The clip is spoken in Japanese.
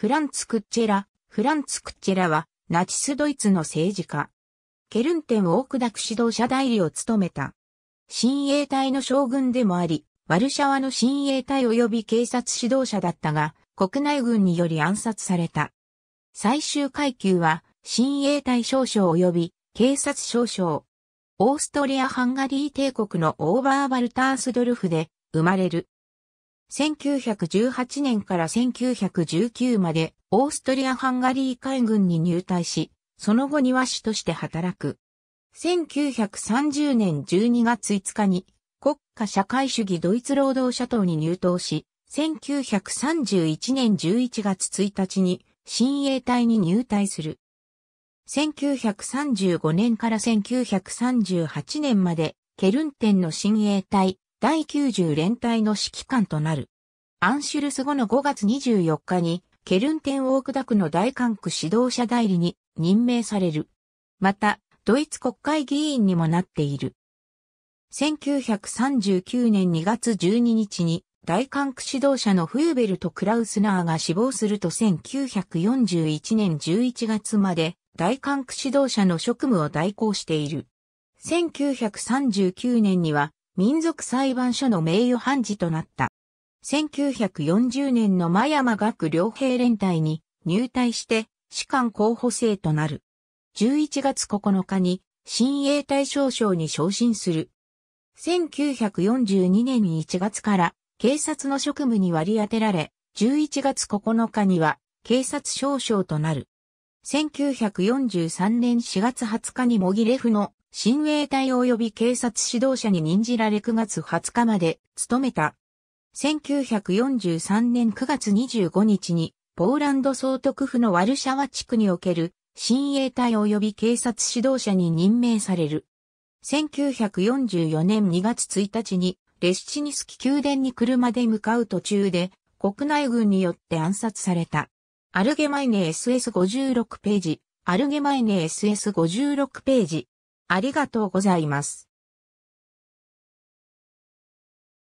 フランツ・クッチェラ、フランツ・クッチェラは、ナチスドイツの政治家。ケルンテンオークダク指導者代理を務めた。親衛隊の将軍でもあり、ワルシャワの親衛隊及び警察指導者だったが、国内軍により暗殺された。最終階級は、親衛隊少将及び警察少将。オーストリア・ハンガリー帝国のオーバーバルタースドルフで生まれる。1918年から1919までオーストリア・ハンガリー海軍に入隊し、その後庭師として働く。1930年12月5日に国家社会主義ドイツ労働者党に入党し、1931年11月1日に新衛隊に入隊する。1935年から1938年までケルンテンの新衛隊第90連隊の指揮官となる。アンシュルス後の5月24日に、ケルンテンオークダクの大管区指導者代理に任命される。また、ドイツ国会議員にもなっている。1939年2月12日に、大管区指導者のフーベルとクラウスナーが死亡すると1941年11月まで、大管区指導者の職務を代行している。1939年には、民族裁判所の名誉判事となった。1940年の真山学両兵連隊に入隊して士官候補生となる。11月9日に新衛隊少将に昇進する。1942年1月から警察の職務に割り当てられ、11月9日には警察少将となる。1943年4月20日に模擬レフの親衛隊及び警察指導者に任じられ9月20日まで務めた。1943年9月25日に、ポーランド総督府のワルシャワ地区における、親衛隊及び警察指導者に任命される。1944年2月1日に、レシチニスキ宮殿に車で向かう途中で、国内軍によって暗殺された。アルゲマイネ SS56 ページ、アルゲマイネ SS56 ページ。ありがとうございます。